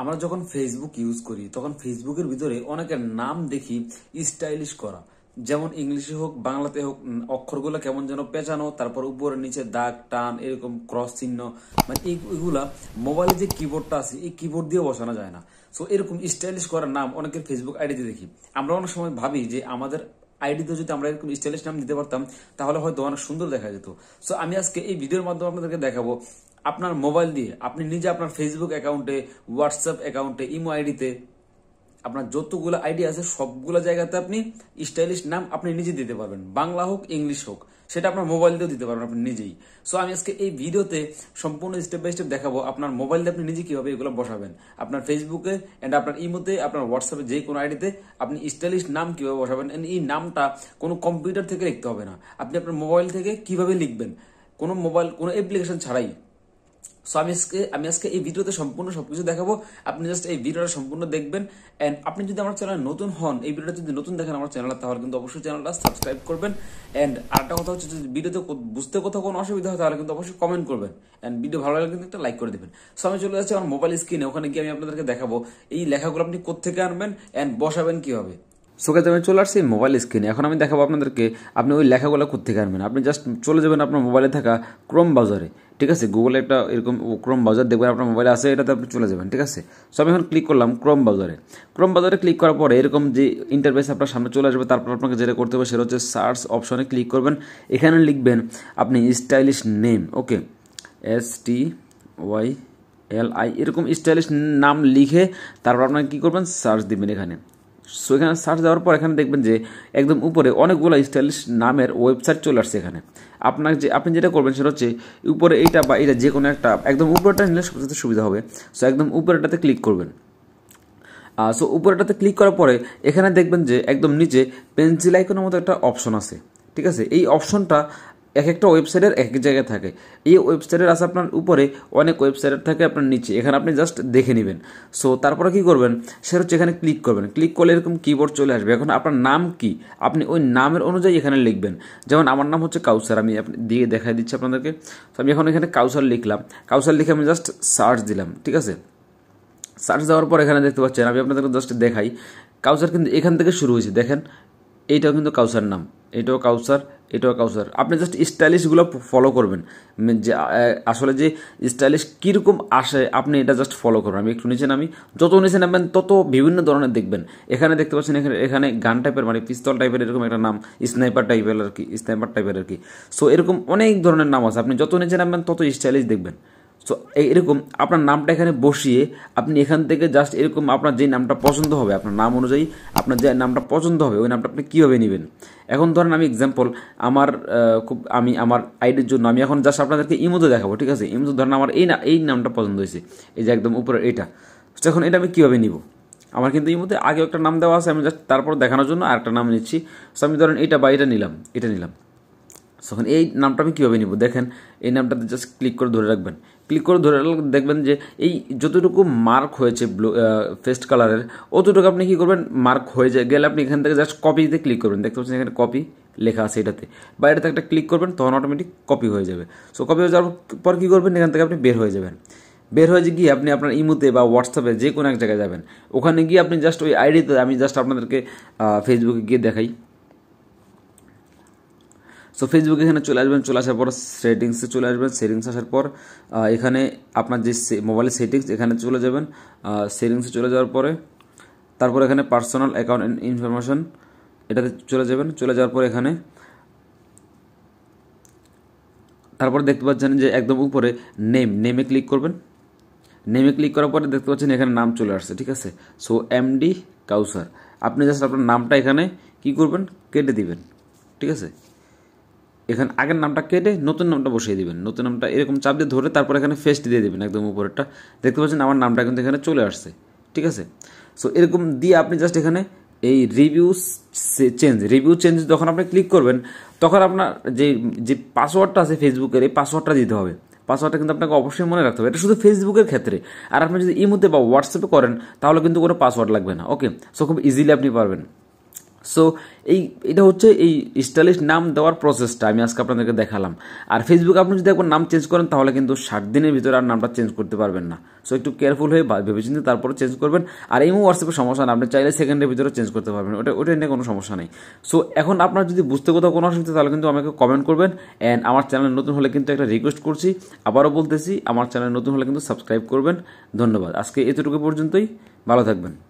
আমরা যখন Facebook use করি তখন ফেসবুকের ভিতরে অনেকের নাম দেখি স্টাইলিশ করা যেমন ইংলিশে হোক বাংলাতে হোক অক্ষরগুলো কেমন যেন পেঁচানো তারপর উপরে নিচে দাগ টান এরকম ক্রস চিহ্ন মানে এইগুলা মোবাইলে যে কিবোর্ডটা আছে এই কিবোর্ড দিয়ে বসানো যায় না সো এরকম স্টাইলিশ করার নাম অনেকের ফেসবুক আইডিতে দেখি আমরা অনেক সময় ভাবি যে আমাদের আইডিতে যদি আমরা এরকম স্টাইলিশ নাম দিতে পারতাম তাহলে হয়তো অনেক সুন্দর দেখা যেত সো আমি আজকে এই ভিডিওর মাধ্যমে আপনাদেরকে দেখাবো আপনার মোবাইল দিয়ে আপনি নিজে আপনার ফেসবুক অ্যাকাউন্টে হোয়াটসঅ্যাপ অ্যাকাউন্টে ইমো আইডিতে আপনার যতগুলো আইডি আছে সবগুলো জায়গাতে আপনি স্টাইলিশ নাম আপনি নিজে দিতে পারবেন বাংলা হোক ইংলিশ হোক সেটা আপনার মোবাইল দিয়েও দিতে পারবেন আপনি নিজেই সো আমি আজকে এই ভিডিওতে সম্পূর্ণ স্টেপ বাই স্টেপ দেখাবো আপনার মোবাইল দিয়ে আপনি নিজে কীভাবে এগুলো বসাবেন আপনার ফেসবুকে অ্যান্ড আপনার ইমোতে আপনার হোয়াটসঅ্যাপে যে কোনো আইডিতে আপনি স্টাইলিশ নাম কীভাবে বসাবেন অ্যান্ড এই নামটা কোনো কম্পিউটার থেকে লিখতে হবে না আপনি আপনার মোবাইল থেকে কিভাবে লিখবেন কোনো মোবাইল কোনো অ্যাপ্লিকেশন ছাড়াই সো আমি আজকে আমি আজকে এই ভিডিওতে সম্পূর্ণ সবকিছু দেখাবো আপনি জাস্ট এই ভিডিওটা সম্পূর্ণ দেখবেন অ্যান্ড আপনি যদি আমার চ্যানেল নতুন হন এই ভিডিওটা যদি নতুন দেখেন আমার চ্যানেলটা তাহলে কিন্তু অবশ্যই চ্যানেলটা সাবস্ক্রাইব করবেন অ্যান্ড আরেকটা কথা হচ্ছে যদি ভিডিওতে বুঝতে কোথাও কোনো অসুবিধা হয় তাহলে কিন্তু অবশ্যই কমেন্ট করবেন অ্যান্ড ভিডিও ভালো লাগলে কিন্তু একটা লাইক করে দেবেন সো আমি চলে যাচ্ছি আমার মোবাইল স্ক্রিনে ওখানে গিয়ে আমি আপনাদেরকে দেখাবো এই লেখাগুলো আপনি কোথেকে আনবেন অ্যান্ড বসাবেন কীভাবে সোকাতে আমি চলে আসছি মোবাইল স্ক্রিনে এখন আমি দেখাবো আপনাদেরকে আপনি ওই লেখাগুলো করতে পারবেন আপনি জাস্ট চলে যাবেন আপনার মোবাইলে থাকা ক্রোম বাজারে ঠিক আছে গুগলে একটা এরকম ক্রোম বাজার দেখবেন আপনার মোবাইলে আছে এটাতে আপনি চলে যাবেন ঠিক আছে সো আমি এখন ক্লিক করলাম ক্রোম বাজারে ক্রোম বাজারে ক্লিক করার পরে এরকম যে ইন্টারভেস আপনার সামনে চলে আসবে তারপর আপনাকে যেটা করতে হবে সেটা হচ্ছে সার্চ অপশনে ক্লিক করবেন এখানে লিখবেন আপনি stylish name okay S T Y L I এরকম স্টাইলিশ নাম লিখে তারপর আপনাকে কী করবেন সার্চ দিবেন এখানে সো এখানে সার্চ দেওয়ার পর এখানে দেখবেন যে একদম উপরে অনেকগুলো স্টাইলিশ নামের ওয়েবসাইট চলে আসছে এখানে আপনার যে আপনি যেটা করবেন সেটা হচ্ছে উপরে এইটা বা এটা যে কোনো একটা একদম উপরেটা নিলে সবচেয়ে সুবিধা হবে সো একদম উপরেটাতে ক্লিক করবেন সো উপরেটাতে ক্লিক করার পরে এখানে দেখবেন যে একদম নিচে পেন্সিল আইকনের মতো একটা অপশন আছে ঠিক আছে এই অপশনটা এক একটা ওয়েবসাইটের এক এক জায়গায় থাকে এই ওয়েবসাইটের আছে আপনার উপরে অনেক ওয়েবসাইটের থাকে আপনার নিচে এখানে আপনি জাস্ট দেখে নেবেন সো তারপরে কী করবেন সেটা হচ্ছে এখানে ক্লিক করবেন ক্লিক করলে এরকম কিবোর্ড চলে আসবে এখন আপনার নাম কি আপনি ওই নামের অনুযায়ী এখানে লিখবেন যেমন আমার নাম হচ্ছে কাউসার আমি আপনি দিয়ে দেখাই দিচ্ছি আপনাদেরকে তো আমি এখন এখানে কাউসার লিখলাম কাউসার লিখে আমি জাস্ট সার্চ দিলাম ঠিক আছে সার্চ দেওয়ার পর এখানে দেখতে পাচ্ছেন আমি আপনাদেরকে জাস্ট দেখাই কাউসার কিন্তু এখান থেকে শুরু হয়েছে দেখেন এইটাও কিন্তু কাউসার নাম এটাও কাউসার এটাও কাউসার আপনি জাস্ট স্টাইলিশগুলো ফলো করবেন যে আসলে যে স্টাইলিশ কীরকম আসে আপনি এটা জাস্ট ফলো করবেন আমি একটু নিচে নামি যত নিচে নামবেন তত বিভিন্ন ধরনের দেখবেন এখানে দেখতে পাচ্ছেন এখানে এখানে গান টাইপের মানে পিস্তল টাইপের এরকম একটা নাম স্নাইপার টাইপের আর কি স্নাইপার টাইপের আর কি সো এরকম অনেক ধরনের নাম আছে আপনি যত নিচে নামবেন তত স্টাইলিশ দেখবেন সো এরকম আপনার নামটা এখানে বসিয়ে আপনি এখান থেকে জাস্ট এরকম আপনার যে নামটা পছন্দ হবে আপনার নাম অনুযায়ী আপনার যে নামটা পছন্দ হবে ওই নামটা আপনি কীভাবে নেবেন এখন ধরেন আমি এক্সাম্পল আমার খুব আমি আমার আইডির জন্য আমি এখন জাস্ট আপনাদেরকে ইমোতে দেখাবো ঠিক আছে ইমোতে ধরেন আমার এই না এই নামটা পছন্দ হয়েছে এই যে একদম উপরে এটা তো এখন এটা আমি কীভাবে নিব আমার কিন্তু এই মধ্যে আগেও একটা নাম দেওয়া আছে আমি জাস্ট তারপর দেখানোর জন্য আরেকটা নাম নিচ্ছি সো আমি ধরেন এটা বা এটা নিলাম এটা নিলাম তখন এই নামটা আমি কীভাবে নিব দেখেন এই নামটাতে জাস্ট ক্লিক করে ধরে রাখবেন ক্লিক করে ধরে দেখবেন যে এই যতটুকু মার্ক হয়েছে ব্লু ফেস্ট কালারের অতটুকু আপনি কী করবেন মার্ক হয়ে যায় গেলে আপনি এখান থেকে জাস্ট কপিতে ক্লিক করবেন দেখতে পাচ্ছেন এখানে কপি লেখা আছে এটাতে বা এটাতে একটা ক্লিক করবেন তখন অটোমেটিক কপি হয়ে যাবে সো কপি হয়ে যাওয়ার পর কী করবেন এখান থেকে আপনি বের হয়ে যাবেন বের হয়ে গিয়ে আপনি আপনার ইমোতে বা হোয়াটসঅ্যাপে যে কোনো এক জায়গায় যাবেন ওখানে গিয়ে আপনি জাস্ট ওই আইডিতে আমি জাস্ট আপনাদেরকে ফেসবুকে গিয়ে দেখাই সো ফেসবুকে এখানে চলে আসবেন চলে আসার পর সেটিংসে চলে আসবেন সেটিংস আসার পর এখানে আপনার যে মোবাইলের সেটিংস এখানে চলে যাবেন সেটিংসে চলে যাওয়ার পরে তারপর এখানে পার্সোনাল অ্যাকাউন্ট ইনফরমেশন এটাতে চলে যাবেন চলে যাওয়ার পর এখানে তারপর দেখতে পাচ্ছেন যে একদম উপরে নেম নেমে ক্লিক করবেন নেমে ক্লিক করার পরে দেখতে পাচ্ছেন এখানে নাম চলে আসছে ঠিক আছে সো এমডি কাউসার আপনি জাস্ট আপনার নামটা এখানে কি করবেন কেটে দিবেন ঠিক আছে এখানে আগের নামটা কেটে নতুন নামটা বসিয়ে দেবেন নতুন নামটা এরকম চাপ দিয়ে ধরে তারপর এখানে ফেস্ট দিয়ে দেবেন একদম উপরেরটা দেখতে পাচ্ছেন আমার নামটা কিন্তু এখানে চলে আসছে ঠিক আছে সো এরকম দিয়ে আপনি জাস্ট এখানে এই রিভিউ চেঞ্জ রিভিউ চেঞ্জ যখন আপনি ক্লিক করবেন তখন আপনার যে যে পাসওয়ার্ডটা আছে ফেসবুকের এই পাসওয়ার্ডটা দিতে হবে পাসওয়ার্ডটা কিন্তু আপনাকে অবশ্যই মনে রাখতে হবে এটা শুধু ফেসবুকের ক্ষেত্রে আর আপনি যদি ইমধ্যে বা হোয়াটসঅ্যাপে করেন তাহলে কিন্তু কোনো পাসওয়ার্ড লাগবে না ওকে সো খুব ইজিলি আপনি পারবেন সো এই এটা হচ্ছে এই স্টাইলিশ নাম দেওয়ার প্রসেসটা আমি আজকে আপনাদেরকে দেখালাম আর ফেসবুক আপনি যদি একবার নাম চেঞ্জ করেন তাহলে কিন্তু ষাট দিনের ভিতরে আর নামটা চেঞ্জ করতে পারবেন না সো একটু কেয়ারফুল হয়ে ভেবেচিন্তে তারপরে চেঞ্জ করবেন আর এই হোয়াটসঅ্যাপের সমস্যা না আপনি চাইলে সেকেন্ডের ভিতরে চেঞ্জ করতে পারবেন ওটা ওটা নিয়ে কোনো সমস্যা নেই সো এখন আপনার যদি বুঝতে কোথাও কোনো অসুবিধা তাহলে কিন্তু আমাকে কমেন্ট করবেন অ্যান্ড আমার চ্যানেল নতুন হলে কিন্তু একটা রিকোয়েস্ট করছি আবারও বলতেছি আমার চ্যানেল নতুন হলে কিন্তু সাবস্ক্রাইব করবেন ধন্যবাদ আজকে এতটুকু পর্যন্তই ভালো থাকবেন